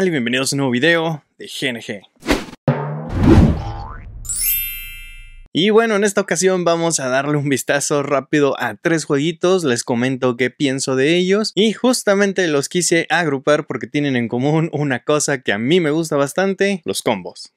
Y Bienvenidos a un nuevo video de GNG. Y bueno, en esta ocasión vamos a darle un vistazo rápido a tres jueguitos, les comento qué pienso de ellos y justamente los quise agrupar porque tienen en común una cosa que a mí me gusta bastante, los combos.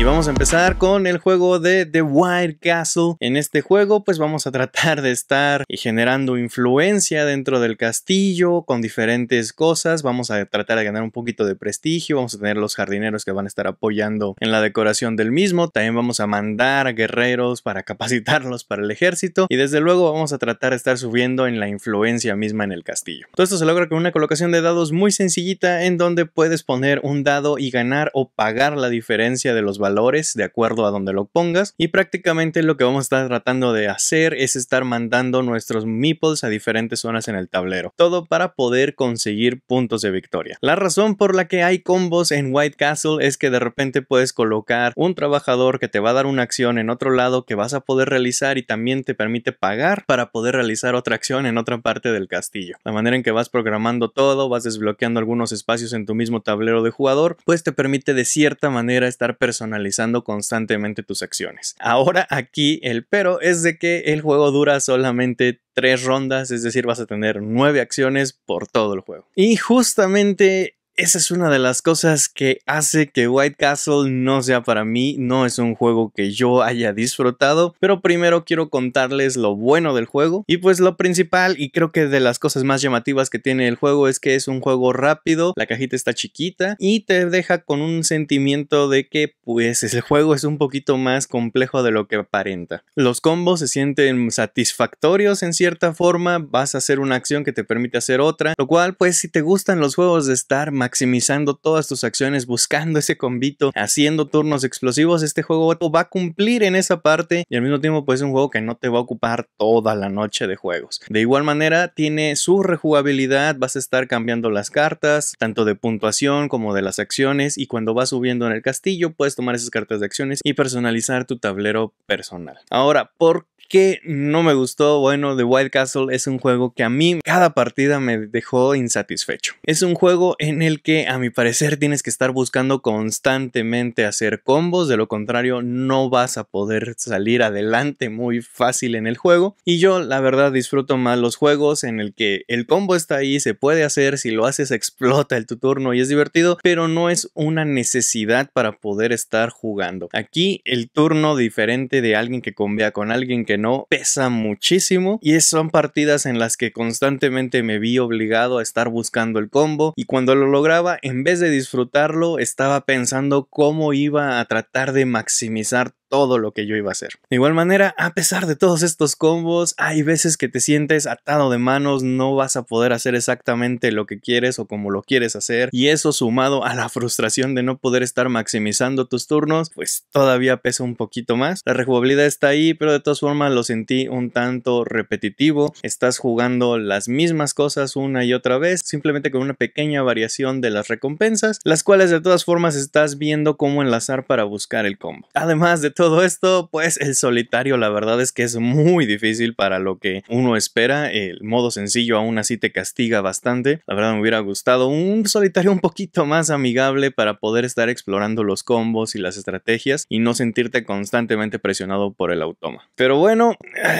Y vamos a empezar con el juego de The Wild Castle. En este juego pues vamos a tratar de estar generando influencia dentro del castillo con diferentes cosas. Vamos a tratar de ganar un poquito de prestigio. Vamos a tener los jardineros que van a estar apoyando en la decoración del mismo. También vamos a mandar guerreros para capacitarlos para el ejército. Y desde luego vamos a tratar de estar subiendo en la influencia misma en el castillo. Todo esto se logra con una colocación de dados muy sencillita en donde puedes poner un dado y ganar o pagar la diferencia de los valores de acuerdo a donde lo pongas y prácticamente lo que vamos a estar tratando de hacer es estar mandando nuestros meeples a diferentes zonas en el tablero, todo para poder conseguir puntos de victoria. La razón por la que hay combos en White Castle es que de repente puedes colocar un trabajador que te va a dar una acción en otro lado que vas a poder realizar y también te permite pagar para poder realizar otra acción en otra parte del castillo. La manera en que vas programando todo, vas desbloqueando algunos espacios en tu mismo tablero de jugador, pues te permite de cierta manera estar personalizando analizando constantemente tus acciones. Ahora aquí el pero es de que el juego dura solamente tres rondas, es decir, vas a tener nueve acciones por todo el juego. Y justamente esa es una de las cosas que hace que White Castle no sea para mí, no es un juego que yo haya disfrutado, pero primero quiero contarles lo bueno del juego y pues lo principal y creo que de las cosas más llamativas que tiene el juego es que es un juego rápido, la cajita está chiquita y te deja con un sentimiento de que pues el juego es un poquito más complejo de lo que aparenta. Los combos se sienten satisfactorios en cierta forma, vas a hacer una acción que te permite hacer otra, lo cual pues si te gustan los juegos de estar maximizando todas tus acciones, buscando ese convito, haciendo turnos explosivos, este juego va a cumplir en esa parte y al mismo tiempo pues es un juego que no te va a ocupar toda la noche de juegos. De igual manera tiene su rejugabilidad, vas a estar cambiando las cartas, tanto de puntuación como de las acciones y cuando vas subiendo en el castillo puedes tomar esas cartas de acciones y personalizar tu tablero personal. Ahora, ¿por qué no me gustó, bueno, The Wild Castle es un juego que a mí cada partida me dejó insatisfecho. Es un juego en el que a mi parecer tienes que estar buscando constantemente hacer combos, de lo contrario no vas a poder salir adelante muy fácil en el juego. Y yo la verdad disfruto más los juegos en el que el combo está ahí, se puede hacer, si lo haces explota el tu turno y es divertido, pero no es una necesidad para poder estar jugando. Aquí el turno diferente de alguien que convea con alguien que no pesa muchísimo y son partidas en las que constantemente me vi obligado a estar buscando el combo y cuando lo logré en vez de disfrutarlo, estaba pensando cómo iba a tratar de maximizar todo lo que yo iba a hacer. De igual manera, a pesar de todos estos combos, hay veces que te sientes atado de manos, no vas a poder hacer exactamente lo que quieres o como lo quieres hacer, y eso sumado a la frustración de no poder estar maximizando tus turnos, pues todavía pesa un poquito más. La rejugabilidad está ahí, pero de todas formas lo sentí un tanto repetitivo. Estás jugando las mismas cosas una y otra vez, simplemente con una pequeña variación de las recompensas, las cuales de todas formas estás viendo cómo enlazar para buscar el combo. Además de todo esto, pues el solitario la verdad es que es muy difícil para lo que uno espera. El modo sencillo aún así te castiga bastante. La verdad me hubiera gustado un solitario un poquito más amigable para poder estar explorando los combos y las estrategias y no sentirte constantemente presionado por el automa. Pero bueno,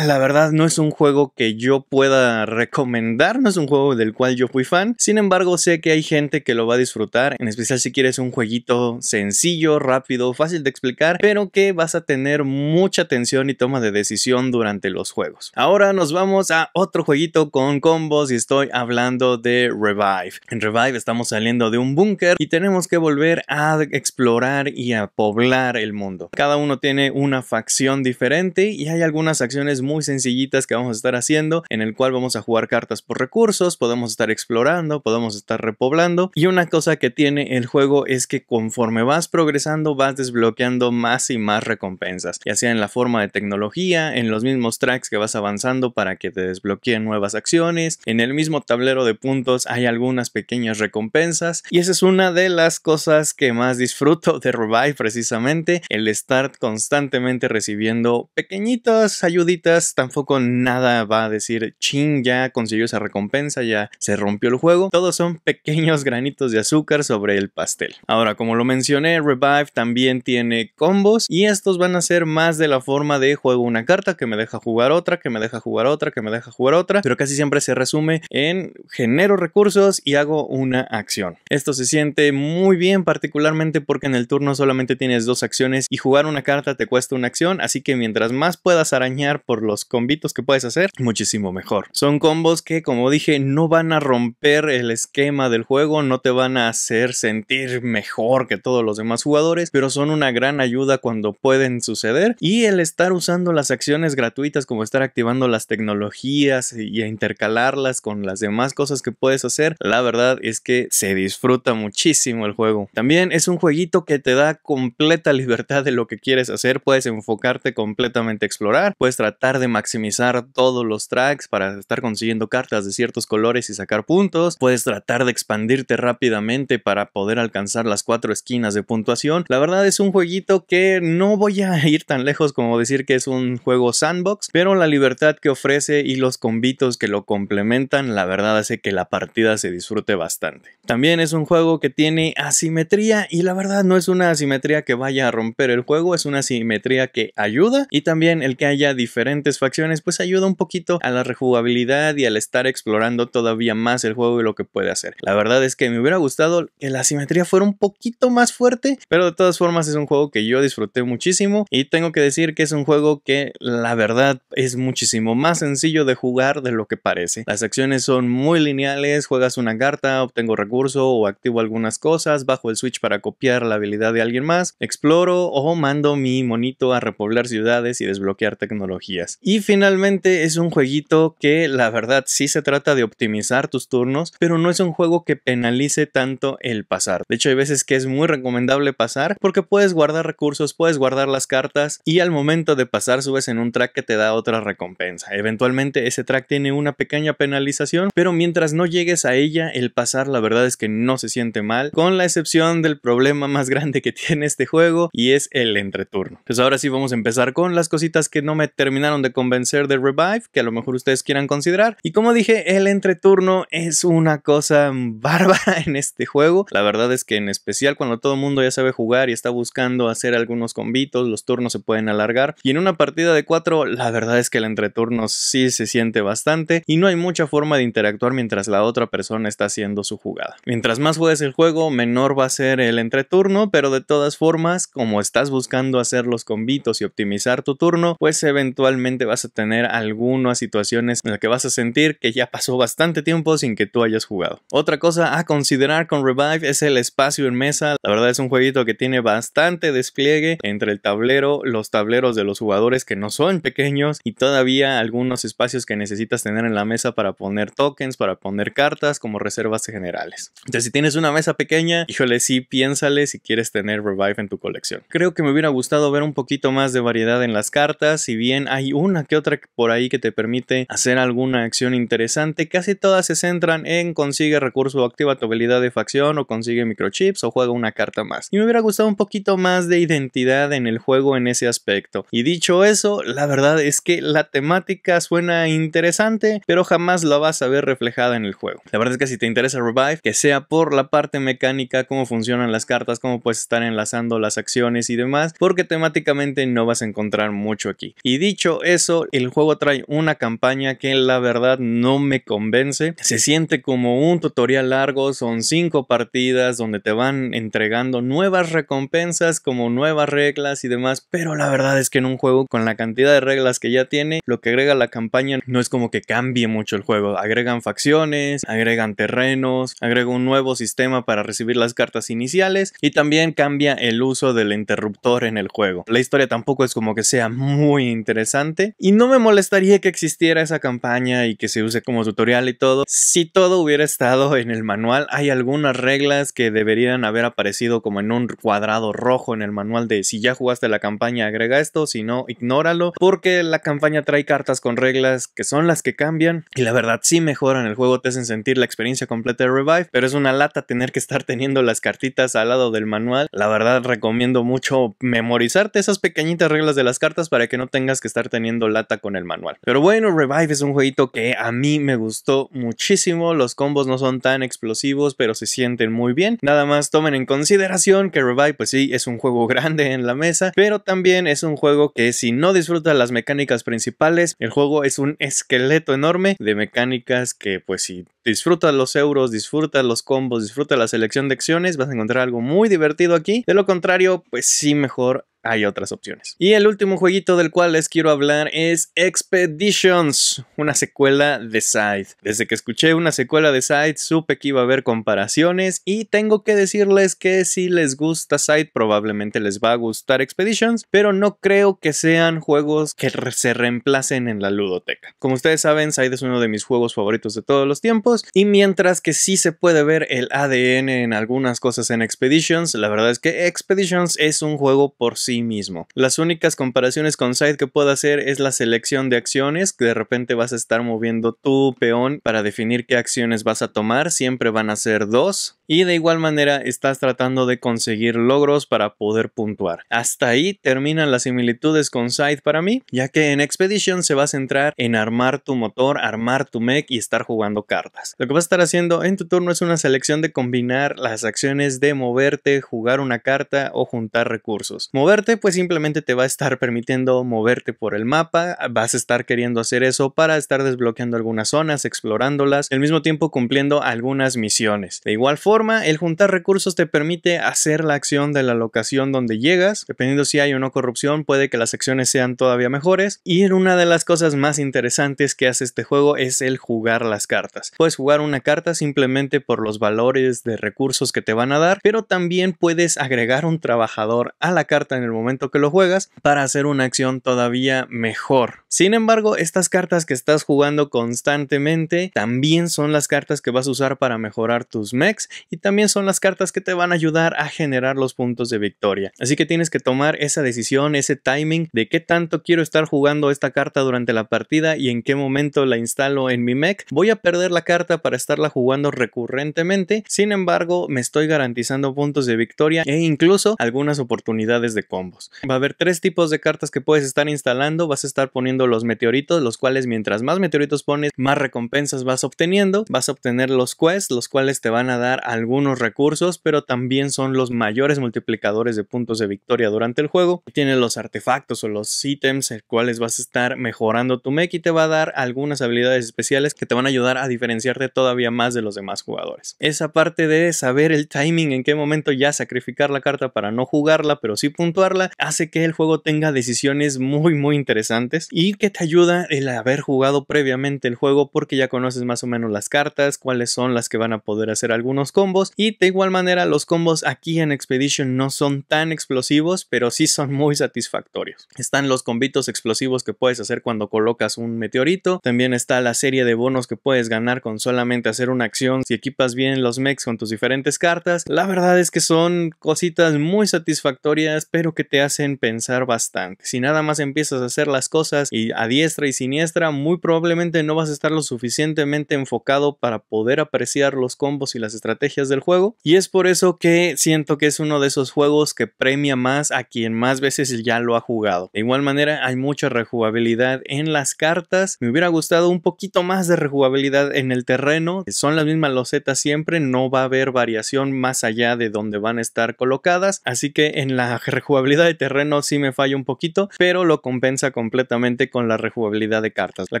la verdad no es un juego que yo pueda recomendar, no es un juego del cual yo fui fan. Sin embargo, sé que hay gente que lo va a disfrutar, en especial si quieres un jueguito sencillo, rápido, fácil de explicar, pero que va vas a tener mucha tensión y toma de decisión durante los juegos. Ahora nos vamos a otro jueguito con combos y estoy hablando de Revive. En Revive estamos saliendo de un búnker y tenemos que volver a explorar y a poblar el mundo. Cada uno tiene una facción diferente y hay algunas acciones muy sencillitas que vamos a estar haciendo en el cual vamos a jugar cartas por recursos, podemos estar explorando, podemos estar repoblando y una cosa que tiene el juego es que conforme vas progresando vas desbloqueando más y más recursos recompensas, ya sea en la forma de tecnología, en los mismos tracks que vas avanzando para que te desbloqueen nuevas acciones, en el mismo tablero de puntos hay algunas pequeñas recompensas y esa es una de las cosas que más disfruto de Revive precisamente, el estar constantemente recibiendo pequeñitas ayuditas, tampoco nada va a decir ching, ya consiguió esa recompensa, ya se rompió el juego, todos son pequeños granitos de azúcar sobre el pastel. Ahora, como lo mencioné, Revive también tiene combos y es van a ser más de la forma de juego una carta que me deja jugar otra, que me deja jugar otra, que me deja jugar otra, pero casi siempre se resume en genero recursos y hago una acción. Esto se siente muy bien particularmente porque en el turno solamente tienes dos acciones y jugar una carta te cuesta una acción, así que mientras más puedas arañar por los combitos que puedes hacer, muchísimo mejor. Son combos que como dije no van a romper el esquema del juego, no te van a hacer sentir mejor que todos los demás jugadores, pero son una gran ayuda cuando puedes pueden suceder y el estar usando las acciones gratuitas como estar activando las tecnologías y intercalarlas con las demás cosas que puedes hacer, la verdad es que se disfruta muchísimo el juego. También es un jueguito que te da completa libertad de lo que quieres hacer, puedes enfocarte completamente a explorar, puedes tratar de maximizar todos los tracks para estar consiguiendo cartas de ciertos colores y sacar puntos, puedes tratar de expandirte rápidamente para poder alcanzar las cuatro esquinas de puntuación. La verdad es un jueguito que no voy a ir tan lejos como decir que es un juego sandbox, pero la libertad que ofrece y los convitos que lo complementan, la verdad hace que la partida se disfrute bastante. También es un juego que tiene asimetría y la verdad no es una asimetría que vaya a romper el juego, es una asimetría que ayuda y también el que haya diferentes facciones pues ayuda un poquito a la rejugabilidad y al estar explorando todavía más el juego y lo que puede hacer. La verdad es que me hubiera gustado que la asimetría fuera un poquito más fuerte, pero de todas formas es un juego que yo disfruté muchísimo y tengo que decir que es un juego que la verdad es muchísimo más sencillo de jugar de lo que parece. Las acciones son muy lineales, juegas una carta, obtengo recurso o activo algunas cosas, bajo el switch para copiar la habilidad de alguien más, exploro o mando mi monito a repoblar ciudades y desbloquear tecnologías. Y finalmente es un jueguito que la verdad sí se trata de optimizar tus turnos, pero no es un juego que penalice tanto el pasar. De hecho hay veces que es muy recomendable pasar porque puedes guardar recursos, puedes guardar dar las cartas y al momento de pasar subes en un track que te da otra recompensa. Eventualmente ese track tiene una pequeña penalización, pero mientras no llegues a ella, el pasar la verdad es que no se siente mal, con la excepción del problema más grande que tiene este juego y es el entreturno. Pues ahora sí vamos a empezar con las cositas que no me terminaron de convencer de Revive, que a lo mejor ustedes quieran considerar. Y como dije, el entreturno es una cosa bárbara en este juego. La verdad es que en especial cuando todo el mundo ya sabe jugar y está buscando hacer algunos convicciones los turnos se pueden alargar y en una partida de 4 la verdad es que el entreturno sí se siente bastante y no hay mucha forma de interactuar mientras la otra persona está haciendo su jugada. Mientras más juegues el juego, menor va a ser el entreturno, pero de todas formas, como estás buscando hacer los convitos y optimizar tu turno, pues eventualmente vas a tener algunas situaciones en las que vas a sentir que ya pasó bastante tiempo sin que tú hayas jugado. Otra cosa a considerar con Revive es el espacio en mesa. La verdad es un jueguito que tiene bastante despliegue entre tablero, los tableros de los jugadores que no son pequeños y todavía algunos espacios que necesitas tener en la mesa para poner tokens, para poner cartas como reservas generales. Entonces, si tienes una mesa pequeña, híjole, sí, piénsale si quieres tener Revive en tu colección. Creo que me hubiera gustado ver un poquito más de variedad en las cartas, si bien hay una que otra por ahí que te permite hacer alguna acción interesante, casi todas se centran en consigue recurso o activa tu habilidad de facción o consigue microchips o juega una carta más. Y me hubiera gustado un poquito más de identidad en el juego en ese aspecto. Y dicho eso, la verdad es que la temática suena interesante, pero jamás la vas a ver reflejada en el juego. La verdad es que si te interesa Revive, que sea por la parte mecánica, cómo funcionan las cartas, cómo puedes estar enlazando las acciones y demás, porque temáticamente no vas a encontrar mucho aquí. Y dicho eso, el juego trae una campaña que la verdad no me convence. Se siente como un tutorial largo, son cinco partidas donde te van entregando nuevas recompensas como nuevas reglas y demás, pero la verdad es que en un juego con la cantidad de reglas que ya tiene, lo que agrega la campaña no es como que cambie mucho el juego. Agregan facciones, agregan terrenos, agrega un nuevo sistema para recibir las cartas iniciales y también cambia el uso del interruptor en el juego. La historia tampoco es como que sea muy interesante y no me molestaría que existiera esa campaña y que se use como tutorial y todo. Si todo hubiera estado en el manual, hay algunas reglas que deberían haber aparecido como en un cuadrado rojo en el manual de si ya jugaste la campaña, agrega esto, si no, ignóralo, porque la campaña trae cartas con reglas que son las que cambian y la verdad sí mejoran el juego, te hacen sentir la experiencia completa de Revive, pero es una lata tener que estar teniendo las cartitas al lado del manual. La verdad recomiendo mucho memorizarte esas pequeñitas reglas de las cartas para que no tengas que estar teniendo lata con el manual. Pero bueno, Revive es un jueguito que a mí me gustó muchísimo, los combos no son tan explosivos, pero se sienten muy bien. Nada más tomen en consideración que Revive pues sí es un juego grande en la mesa pero también es un juego que si no disfrutas las mecánicas principales, el juego es un esqueleto enorme de mecánicas que pues si disfrutas los euros, disfrutas los combos, disfruta la selección de acciones, vas a encontrar algo muy divertido aquí. De lo contrario, pues sí mejor hay otras opciones. Y el último jueguito del cual les quiero hablar es Expeditions, una secuela de Side. Desde que escuché una secuela de Side supe que iba a haber comparaciones y tengo que decirles que si les gusta Side probablemente les va a gustar Expeditions, pero no creo que sean juegos que se reemplacen en la ludoteca. Como ustedes saben, Side es uno de mis juegos favoritos de todos los tiempos y mientras que sí se puede ver el ADN en algunas cosas en Expeditions, la verdad es que Expeditions es un juego por sí mismo. Las únicas comparaciones con side que puedo hacer es la selección de acciones, que de repente vas a estar moviendo tu peón para definir qué acciones vas a tomar, siempre van a ser dos. Y de igual manera estás tratando de conseguir logros para poder puntuar. Hasta ahí terminan las similitudes con Side para mí, ya que en Expedition se va a centrar en armar tu motor, armar tu mech y estar jugando cartas. Lo que vas a estar haciendo en tu turno es una selección de combinar las acciones de moverte, jugar una carta o juntar recursos. Moverte pues simplemente te va a estar permitiendo moverte por el mapa, vas a estar queriendo hacer eso para estar desbloqueando algunas zonas, explorándolas, al mismo tiempo cumpliendo algunas misiones. De igual forma, el juntar recursos te permite hacer la acción de la locación donde llegas, dependiendo si hay o no corrupción, puede que las acciones sean todavía mejores, y una de las cosas más interesantes que hace este juego es el jugar las cartas. Puedes jugar una carta simplemente por los valores de recursos que te van a dar, pero también puedes agregar un trabajador a la carta en el momento que lo juegas para hacer una acción todavía mejor. Sin embargo, estas cartas que estás jugando constantemente también son las cartas que vas a usar para mejorar tus mechs y también son las cartas que te van a ayudar a generar los puntos de victoria. Así que tienes que tomar esa decisión, ese timing de qué tanto quiero estar jugando esta carta durante la partida y en qué momento la instalo en mi mech. Voy a perder la carta para estarla jugando recurrentemente, sin embargo me estoy garantizando puntos de victoria e incluso algunas oportunidades de compra. Va a haber tres tipos de cartas que puedes estar instalando. Vas a estar poniendo los meteoritos, los cuales mientras más meteoritos pones, más recompensas vas obteniendo. Vas a obtener los quests, los cuales te van a dar algunos recursos, pero también son los mayores multiplicadores de puntos de victoria durante el juego. Tienes los artefactos o los ítems, en cuales vas a estar mejorando tu mech y te va a dar algunas habilidades especiales que te van a ayudar a diferenciarte todavía más de los demás jugadores. Esa parte de saber el timing, en qué momento ya sacrificar la carta para no jugarla, pero sí puntuar hace que el juego tenga decisiones muy muy interesantes y que te ayuda el haber jugado previamente el juego porque ya conoces más o menos las cartas, cuáles son las que van a poder hacer algunos combos y de igual manera los combos aquí en Expedition no son tan explosivos pero sí son muy satisfactorios. Están los combitos explosivos que puedes hacer cuando colocas un meteorito, también está la serie de bonos que puedes ganar con solamente hacer una acción si equipas bien los mechs con tus diferentes cartas. La verdad es que son cositas muy satisfactorias pero que te hacen pensar bastante. Si nada más empiezas a hacer las cosas y a diestra y siniestra, muy probablemente no vas a estar lo suficientemente enfocado para poder apreciar los combos y las estrategias del juego. Y es por eso que siento que es uno de esos juegos que premia más a quien más veces ya lo ha jugado. De igual manera, hay mucha rejugabilidad en las cartas. Me hubiera gustado un poquito más de rejugabilidad en el terreno. Son las mismas losetas siempre, no va a haber variación más allá de donde van a estar colocadas. Así que en la rejugabilidad de terreno si me falla un poquito, pero lo compensa completamente con la rejugabilidad de cartas. La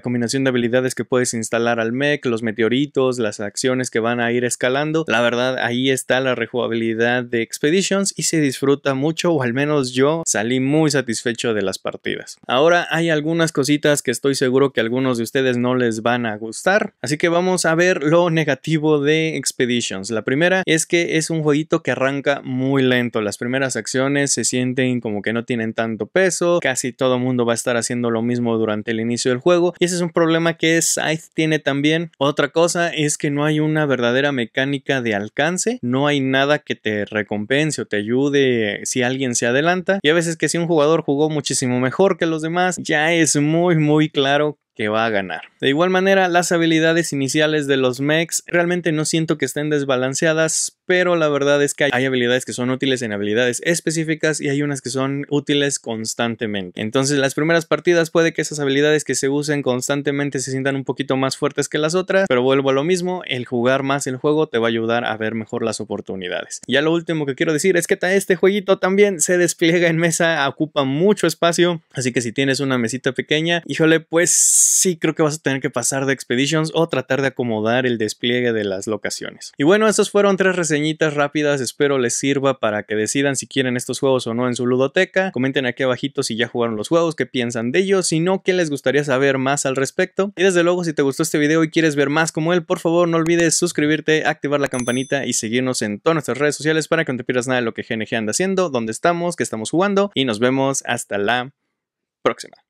combinación de habilidades que puedes instalar al mech, los meteoritos, las acciones que van a ir escalando, la verdad ahí está la rejugabilidad de Expeditions y se disfruta mucho, o al menos yo salí muy satisfecho de las partidas. Ahora hay algunas cositas que estoy seguro que algunos de ustedes no les van a gustar, así que vamos a ver lo negativo de Expeditions. La primera es que es un jueguito que arranca muy lento, las primeras acciones se sienten como que no tienen tanto peso, casi todo el mundo va a estar haciendo lo mismo durante el inicio del juego y ese es un problema que Scythe tiene también. Otra cosa es que no hay una verdadera mecánica de alcance, no hay nada que te recompense o te ayude si alguien se adelanta y a veces que si un jugador jugó muchísimo mejor que los demás ya es muy muy claro que va a ganar. De igual manera, las habilidades iniciales de los mechs realmente no siento que estén desbalanceadas, pero la verdad es que hay habilidades que son útiles en habilidades específicas y hay unas que son útiles constantemente. Entonces, las primeras partidas puede que esas habilidades que se usen constantemente se sientan un poquito más fuertes que las otras, pero vuelvo a lo mismo, el jugar más el juego te va a ayudar a ver mejor las oportunidades. Ya lo último que quiero decir es que este jueguito también se despliega en mesa, ocupa mucho espacio, así que si tienes una mesita pequeña, híjole, pues sí creo que vas a tener que pasar de Expeditions o tratar de acomodar el despliegue de las locaciones. Y bueno, esas fueron tres reseñitas rápidas, espero les sirva para que decidan si quieren estos juegos o no en su ludoteca. Comenten aquí abajito si ya jugaron los juegos, qué piensan de ellos, si no, qué les gustaría saber más al respecto. Y desde luego, si te gustó este video y quieres ver más como él, por favor no olvides suscribirte, activar la campanita y seguirnos en todas nuestras redes sociales para que no te pierdas nada de lo que GNG anda haciendo, dónde estamos, qué estamos jugando y nos vemos hasta la próxima.